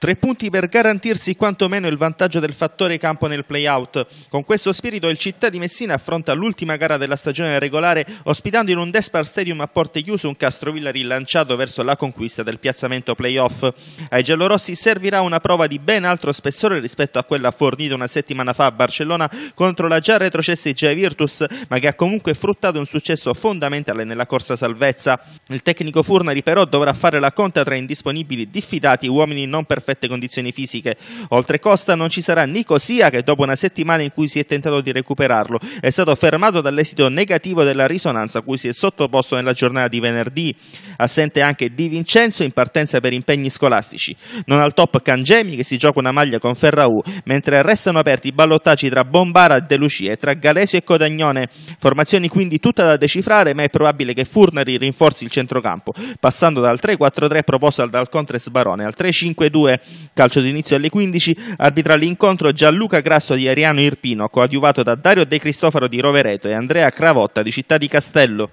Tre punti per garantirsi quantomeno il vantaggio del fattore campo nel playout. Con questo spirito il Città di Messina affronta l'ultima gara della stagione regolare ospitando in un Despar Stadium a porte chiuse un Castrovilla rilanciato verso la conquista del piazzamento playoff. Ai giallorossi servirà una prova di ben altro spessore rispetto a quella fornita una settimana fa a Barcellona contro la già retrocessa Gia Virtus, ma che ha comunque fruttato un successo fondamentale nella corsa salvezza. Il tecnico Furnari però dovrà fare la conta tra indisponibili diffidati uomini non perfetti perfette condizioni fisiche. Oltre Costa non ci sarà Nico Sia che dopo una settimana in cui si è tentato di recuperarlo è stato fermato dall'esito negativo della risonanza a cui si è sottoposto nella giornata di venerdì. Assente anche Di Vincenzo in partenza per impegni scolastici. Non al top Cangemi che si gioca una maglia con Ferraù, mentre restano aperti i ballottaggi tra Bombara e De Lucia e tra Galesio e Codagnone. Formazioni quindi tutta da decifrare, ma è probabile che Furnari rinforzi il centrocampo, passando dal 3-4-3 proposto dal Contres Barone al 3-5-2 Calcio d'inizio alle 15, arbitra l'incontro Gianluca Grasso di Ariano Irpino, coadiuvato da Dario De Cristofaro di Rovereto e Andrea Cravotta di Città di Castello.